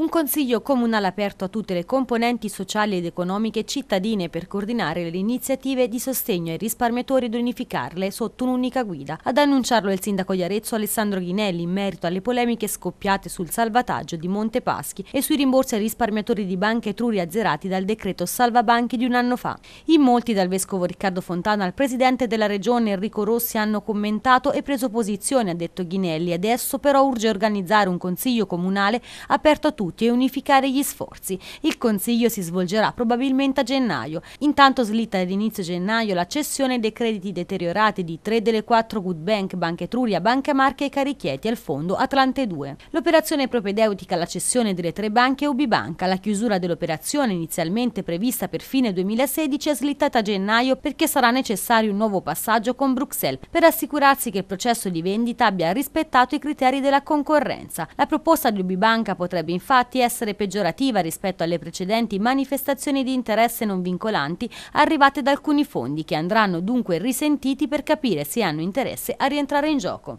Un consiglio comunale aperto a tutte le componenti sociali ed economiche cittadine per coordinare le iniziative di sostegno ai risparmiatori ed unificarle sotto un'unica guida. Ad annunciarlo il sindaco di Arezzo Alessandro Ghinelli in merito alle polemiche scoppiate sul salvataggio di Monte Paschi e sui rimborsi ai risparmiatori di banche Etruria azzerati dal decreto salvabanchi di un anno fa. In molti dal vescovo Riccardo Fontana al presidente della regione Enrico Rossi hanno commentato e preso posizione, ha detto Ghinelli. Adesso però urge organizzare un consiglio comunale aperto a tutti tutti e unificare gli sforzi. Il Consiglio si svolgerà probabilmente a gennaio. Intanto slitta ad inizio gennaio la cessione dei crediti deteriorati di tre delle quattro Good Bank, Banca Etruria, Banca Marche e Carichieti al fondo Atlante 2. L'operazione propedeutica alla cessione delle tre banche è Ubibanca. La chiusura dell'operazione inizialmente prevista per fine 2016 è slittata a gennaio perché sarà necessario un nuovo passaggio con Bruxelles per assicurarsi che il processo di vendita abbia rispettato i criteri della concorrenza. La proposta di Ubibanca potrebbe infatti infatti essere peggiorativa rispetto alle precedenti manifestazioni di interesse non vincolanti arrivate da alcuni fondi che andranno dunque risentiti per capire se hanno interesse a rientrare in gioco.